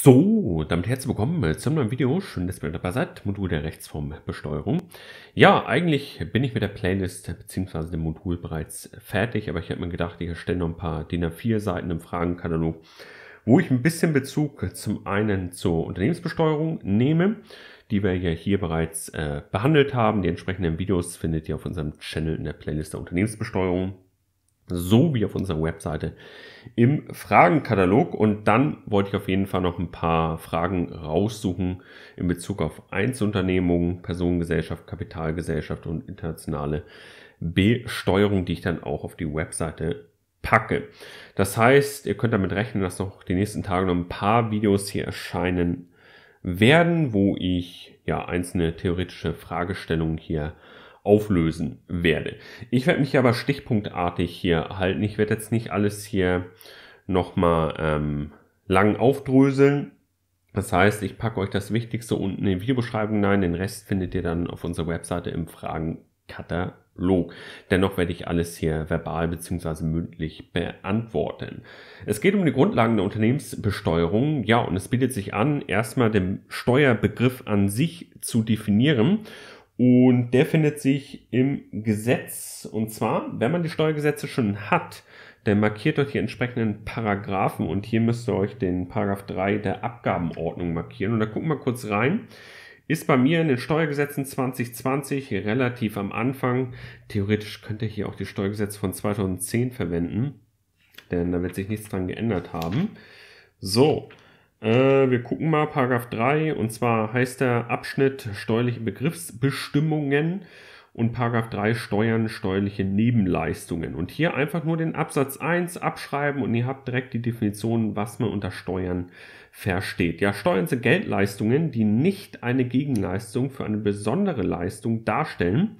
So, damit herzlich willkommen äh, zum neuen Video. Schön, dass ihr dabei seid. Modul der Rechtsformbesteuerung. Ja, eigentlich bin ich mit der Playlist bzw. dem Modul bereits fertig, aber ich habe mir gedacht, ich erstelle noch ein paar DIN A4-Seiten im Fragenkatalog, wo ich ein bisschen Bezug zum einen zur Unternehmensbesteuerung nehme, die wir ja hier bereits äh, behandelt haben. Die entsprechenden Videos findet ihr auf unserem Channel in der Playlist der Unternehmensbesteuerung so wie auf unserer Webseite im Fragenkatalog. Und dann wollte ich auf jeden Fall noch ein paar Fragen raussuchen in Bezug auf Einzelunternehmungen, Personengesellschaft, Kapitalgesellschaft und internationale Besteuerung, die ich dann auch auf die Webseite packe. Das heißt, ihr könnt damit rechnen, dass noch die nächsten Tage noch ein paar Videos hier erscheinen werden, wo ich ja einzelne theoretische Fragestellungen hier auflösen werde. Ich werde mich aber stichpunktartig hier halten. Ich werde jetzt nicht alles hier nochmal ähm, lang aufdröseln. Das heißt, ich packe euch das Wichtigste unten in die Videobeschreibung rein. Den Rest findet ihr dann auf unserer Webseite im Fragenkatalog. Dennoch werde ich alles hier verbal bzw. mündlich beantworten. Es geht um die Grundlagen der Unternehmensbesteuerung. Ja, und es bietet sich an, erstmal den Steuerbegriff an sich zu definieren und der findet sich im Gesetz. Und zwar, wenn man die Steuergesetze schon hat, dann markiert euch die entsprechenden Paragraphen. Und hier müsst ihr euch den Paragraph 3 der Abgabenordnung markieren. Und da gucken wir kurz rein. Ist bei mir in den Steuergesetzen 2020 relativ am Anfang. Theoretisch könnt ihr hier auch die Steuergesetze von 2010 verwenden. Denn da wird sich nichts dran geändert haben. So. Äh, wir gucken mal, Paragraph 3, und zwar heißt der Abschnitt steuerliche Begriffsbestimmungen und Paragraph 3 Steuern, steuerliche Nebenleistungen. Und hier einfach nur den Absatz 1 abschreiben und ihr habt direkt die Definition, was man unter Steuern versteht. Ja, Steuern sind Geldleistungen, die nicht eine Gegenleistung für eine besondere Leistung darstellen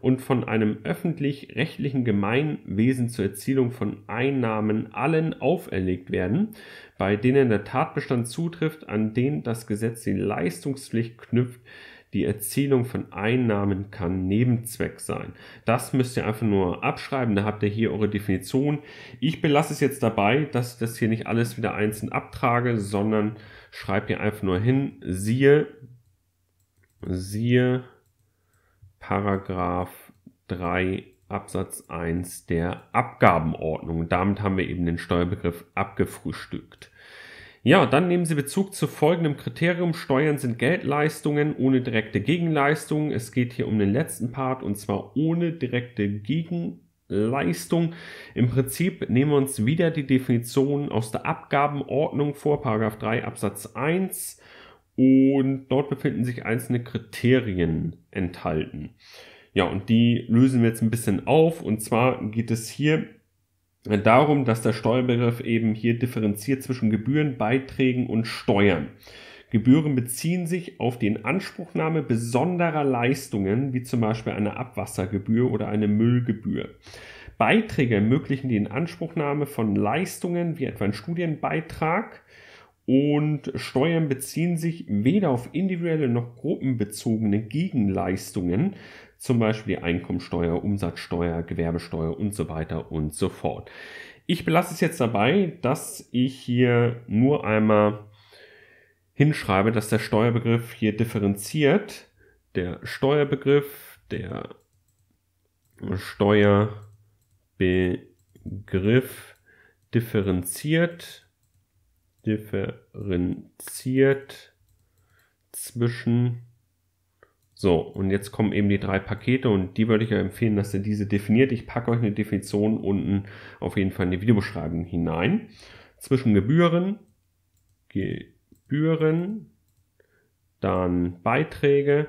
und von einem öffentlich-rechtlichen Gemeinwesen zur Erzielung von Einnahmen allen auferlegt werden, bei denen der Tatbestand zutrifft, an den das Gesetz die Leistungspflicht knüpft, die Erzielung von Einnahmen kann Nebenzweck sein. Das müsst ihr einfach nur abschreiben, da habt ihr hier eure Definition. Ich belasse es jetzt dabei, dass ich das hier nicht alles wieder einzeln abtrage, sondern schreibt ihr einfach nur hin, siehe, siehe Paragraph 3 Absatz 1 der Abgabenordnung. Damit haben wir eben den Steuerbegriff abgefrühstückt. Ja, dann nehmen Sie Bezug zu folgendem Kriterium. Steuern sind Geldleistungen ohne direkte Gegenleistung. Es geht hier um den letzten Part und zwar ohne direkte Gegenleistung. Im Prinzip nehmen wir uns wieder die Definition aus der Abgabenordnung vor, Paragraph 3 Absatz 1 und dort befinden sich einzelne Kriterien enthalten. Ja, und die lösen wir jetzt ein bisschen auf. Und zwar geht es hier äh, darum, dass der Steuerbegriff eben hier differenziert zwischen Gebühren, Beiträgen und Steuern. Gebühren beziehen sich auf die Inanspruchnahme besonderer Leistungen, wie zum Beispiel eine Abwassergebühr oder eine Müllgebühr. Beiträge ermöglichen die Inanspruchnahme von Leistungen wie etwa ein Studienbeitrag und Steuern beziehen sich weder auf individuelle noch gruppenbezogene Gegenleistungen, zum Beispiel Einkommensteuer, Umsatzsteuer, Gewerbesteuer und so weiter und so fort. Ich belasse es jetzt dabei, dass ich hier nur einmal hinschreibe, dass der Steuerbegriff hier differenziert. Der Steuerbegriff, der Steuerbegriff differenziert differenziert zwischen so, und jetzt kommen eben die drei Pakete und die würde ich euch empfehlen, dass ihr diese definiert. Ich packe euch eine Definition unten auf jeden Fall in die Videobeschreibung hinein. Zwischen Gebühren, Gebühren, dann Beiträge,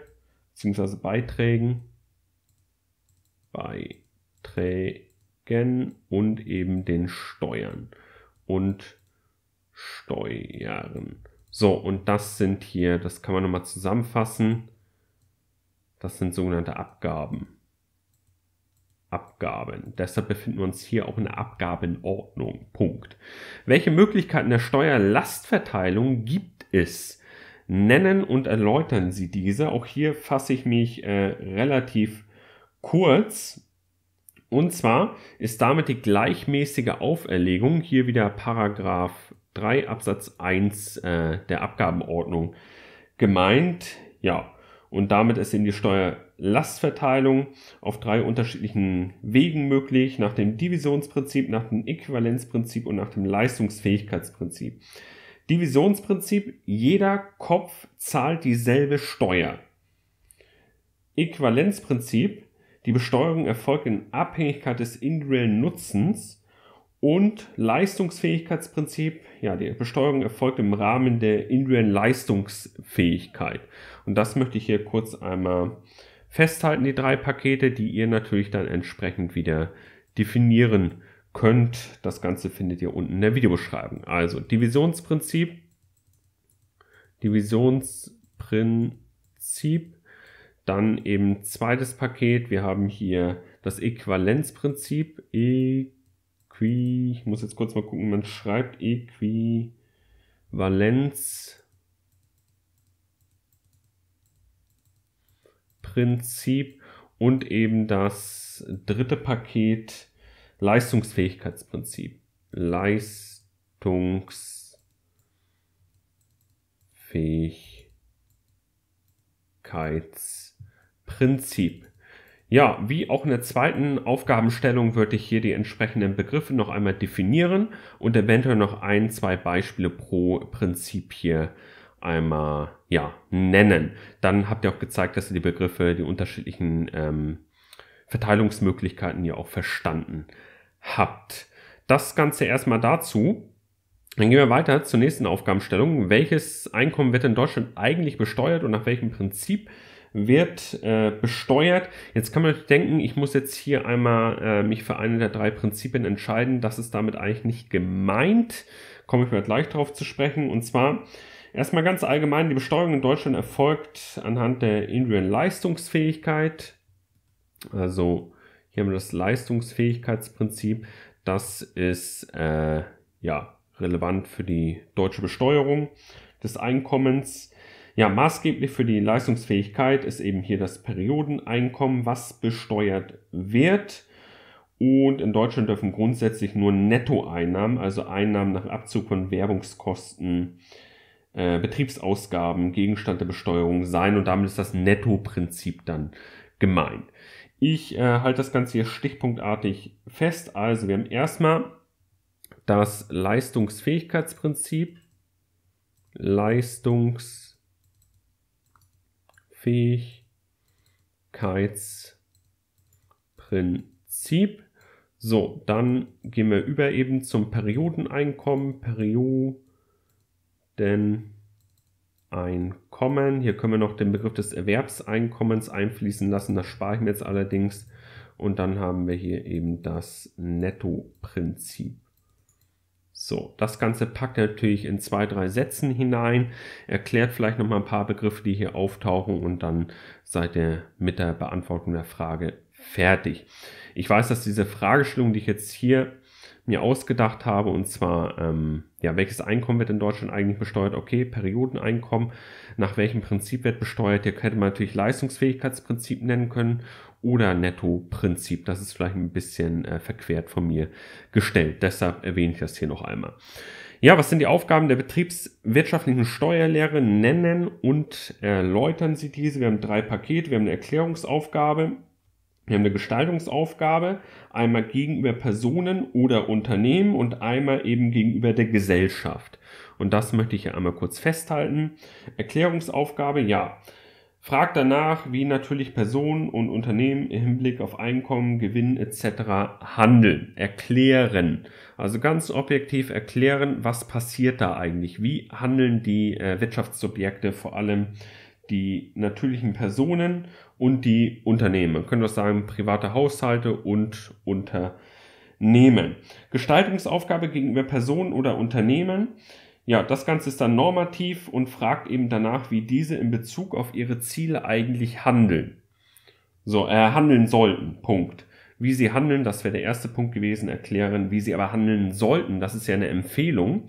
beziehungsweise Beiträgen, Beiträgen und eben den Steuern. Und steuern. So, und das sind hier, das kann man nochmal zusammenfassen. Das sind sogenannte Abgaben. Abgaben. Deshalb befinden wir uns hier auch in der Abgabenordnung. Punkt. Welche Möglichkeiten der Steuerlastverteilung gibt es? Nennen und erläutern Sie diese. Auch hier fasse ich mich äh, relativ kurz. Und zwar ist damit die gleichmäßige Auferlegung, hier wieder Paragraph 3 Absatz 1 äh, der Abgabenordnung gemeint. Ja, und damit ist eben die Steuerlastverteilung auf drei unterschiedlichen Wegen möglich, nach dem Divisionsprinzip, nach dem Äquivalenzprinzip und nach dem Leistungsfähigkeitsprinzip. Divisionsprinzip, jeder Kopf zahlt dieselbe Steuer. Äquivalenzprinzip, die Besteuerung erfolgt in Abhängigkeit des individuellen Nutzens und Leistungsfähigkeitsprinzip, ja, die Besteuerung erfolgt im Rahmen der individuellen Leistungsfähigkeit. Und das möchte ich hier kurz einmal festhalten, die drei Pakete, die ihr natürlich dann entsprechend wieder definieren könnt. Das Ganze findet ihr unten in der Videobeschreibung. Also Divisionsprinzip, Divisionsprinzip, dann eben zweites Paket. Wir haben hier das Äquivalenzprinzip. Äquivalenzprinzip Äquivalenz, ich muss jetzt kurz mal gucken, man schreibt Äquivalenz Prinzip und eben das dritte Paket Leistungsfähigkeitsprinzip. Leistungsfähigkeitsprinzip. Ja, wie auch in der zweiten Aufgabenstellung würde ich hier die entsprechenden Begriffe noch einmal definieren und eventuell noch ein, zwei Beispiele pro Prinzip hier einmal ja, nennen. Dann habt ihr auch gezeigt, dass ihr die Begriffe, die unterschiedlichen ähm, Verteilungsmöglichkeiten hier auch verstanden habt. Das Ganze erstmal dazu. Dann gehen wir weiter zur nächsten Aufgabenstellung. Welches Einkommen wird in Deutschland eigentlich besteuert und nach welchem Prinzip? wird äh, besteuert. Jetzt kann man natürlich denken, ich muss jetzt hier einmal äh, mich für eine der drei Prinzipien entscheiden. Das ist damit eigentlich nicht gemeint. Komme ich mal gleich darauf zu sprechen. Und zwar erstmal ganz allgemein, die Besteuerung in Deutschland erfolgt anhand der individuellen Leistungsfähigkeit. Also hier haben wir das Leistungsfähigkeitsprinzip. Das ist äh, ja relevant für die deutsche Besteuerung des Einkommens ja, maßgeblich für die Leistungsfähigkeit ist eben hier das Periodeneinkommen, was besteuert wird. Und in Deutschland dürfen grundsätzlich nur Nettoeinnahmen, also Einnahmen nach Abzug von Werbungskosten, äh, Betriebsausgaben, Gegenstand der Besteuerung sein. Und damit ist das Nettoprinzip dann gemein. Ich äh, halte das Ganze hier stichpunktartig fest. Also wir haben erstmal das Leistungsfähigkeitsprinzip. Leistungs Fähigkeitsprinzip. So, dann gehen wir über eben zum Periodeneinkommen. Periodeneinkommen. Hier können wir noch den Begriff des Erwerbseinkommens einfließen lassen. Das spare ich mir jetzt allerdings. Und dann haben wir hier eben das Nettoprinzip. So, das Ganze packt er natürlich in zwei, drei Sätzen hinein, erklärt vielleicht nochmal ein paar Begriffe, die hier auftauchen und dann seid ihr mit der Beantwortung der Frage fertig. Ich weiß, dass diese Fragestellung, die ich jetzt hier mir ausgedacht habe. Und zwar, ähm, ja, welches Einkommen wird in Deutschland eigentlich besteuert? Okay, Periodeneinkommen. Nach welchem Prinzip wird besteuert? Hier hätte man natürlich Leistungsfähigkeitsprinzip nennen können oder Nettoprinzip. Das ist vielleicht ein bisschen äh, verquert von mir gestellt. Deshalb erwähne ich das hier noch einmal. Ja, was sind die Aufgaben der betriebswirtschaftlichen Steuerlehre? Nennen und erläutern Sie diese. Wir haben drei Pakete. Wir haben eine Erklärungsaufgabe, wir haben eine Gestaltungsaufgabe, einmal gegenüber Personen oder Unternehmen und einmal eben gegenüber der Gesellschaft. Und das möchte ich hier einmal kurz festhalten. Erklärungsaufgabe, ja. Frag danach, wie natürlich Personen und Unternehmen im Hinblick auf Einkommen, Gewinn etc. handeln, erklären. Also ganz objektiv erklären, was passiert da eigentlich? Wie handeln die äh, Wirtschaftssubjekte, vor allem die natürlichen Personen und die Unternehmen. Man könnte das sagen, private Haushalte und Unternehmen. Gestaltungsaufgabe gegenüber Personen oder Unternehmen. Ja, das Ganze ist dann normativ und fragt eben danach, wie diese in Bezug auf ihre Ziele eigentlich handeln. So, äh, handeln sollten. Punkt. Wie sie handeln, das wäre der erste Punkt gewesen, erklären, wie sie aber handeln sollten. Das ist ja eine Empfehlung.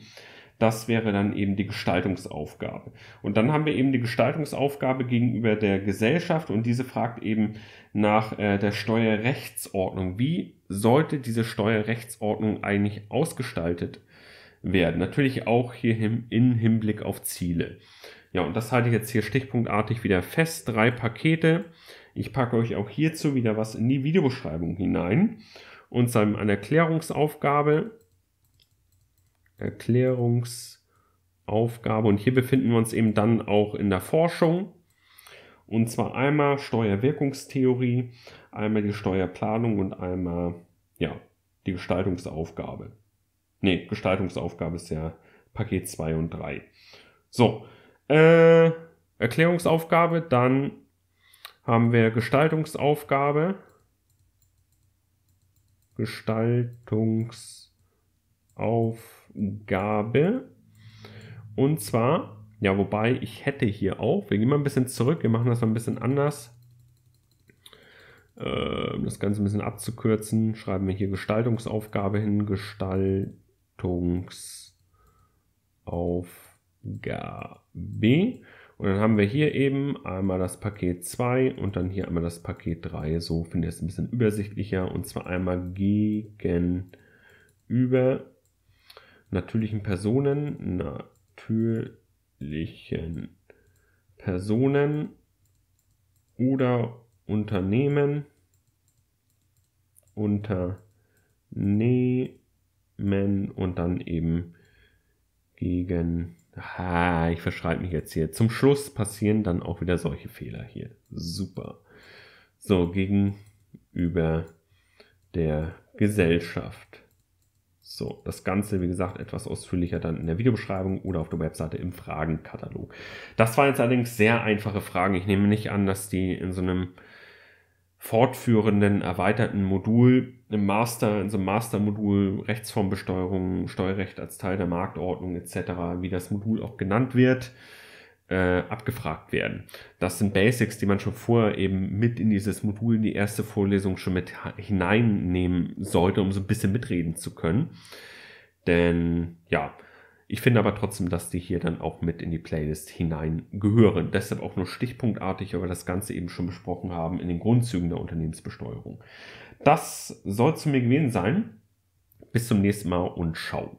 Das wäre dann eben die Gestaltungsaufgabe. Und dann haben wir eben die Gestaltungsaufgabe gegenüber der Gesellschaft und diese fragt eben nach äh, der Steuerrechtsordnung. Wie sollte diese Steuerrechtsordnung eigentlich ausgestaltet werden? Natürlich auch hier im, in Hinblick auf Ziele. Ja, und das halte ich jetzt hier stichpunktartig wieder fest. Drei Pakete. Ich packe euch auch hierzu wieder was in die Videobeschreibung hinein. Und seinem eine Erklärungsaufgabe Erklärungsaufgabe. Und hier befinden wir uns eben dann auch in der Forschung. Und zwar einmal Steuerwirkungstheorie, einmal die Steuerplanung und einmal ja, die Gestaltungsaufgabe. Ne, Gestaltungsaufgabe ist ja Paket 2 und 3. So, äh, Erklärungsaufgabe, dann haben wir Gestaltungsaufgabe. Gestaltungsaufgabe. Aufgabe. Und zwar, ja, wobei ich hätte hier auch, wir gehen mal ein bisschen zurück, wir machen das mal ein bisschen anders. um ähm, das Ganze ein bisschen abzukürzen, schreiben wir hier Gestaltungsaufgabe hin, Gestaltungsaufgabe. Und dann haben wir hier eben einmal das Paket 2 und dann hier einmal das Paket 3. So finde ich es ein bisschen übersichtlicher. Und zwar einmal gegenüber natürlichen Personen, natürlichen Personen oder Unternehmen, Unternehmen und dann eben gegen, ah, ich verschreibe mich jetzt hier. Zum Schluss passieren dann auch wieder solche Fehler hier. Super. So, gegenüber der Gesellschaft. So, das Ganze, wie gesagt, etwas ausführlicher dann in der Videobeschreibung oder auf der Webseite im Fragenkatalog. Das waren jetzt allerdings sehr einfache Fragen. Ich nehme nicht an, dass die in so einem fortführenden, erweiterten Modul im Master, in so einem Mastermodul Rechtsformbesteuerung, Steuerrecht als Teil der Marktordnung etc., wie das Modul auch genannt wird, äh, abgefragt werden. Das sind Basics, die man schon vorher eben mit in dieses Modul, in die erste Vorlesung schon mit hineinnehmen sollte, um so ein bisschen mitreden zu können. Denn ja, ich finde aber trotzdem, dass die hier dann auch mit in die Playlist hinein gehören. Deshalb auch nur stichpunktartig, aber das Ganze eben schon besprochen haben in den Grundzügen der Unternehmensbesteuerung. Das soll zu mir gewesen sein. Bis zum nächsten Mal und ciao.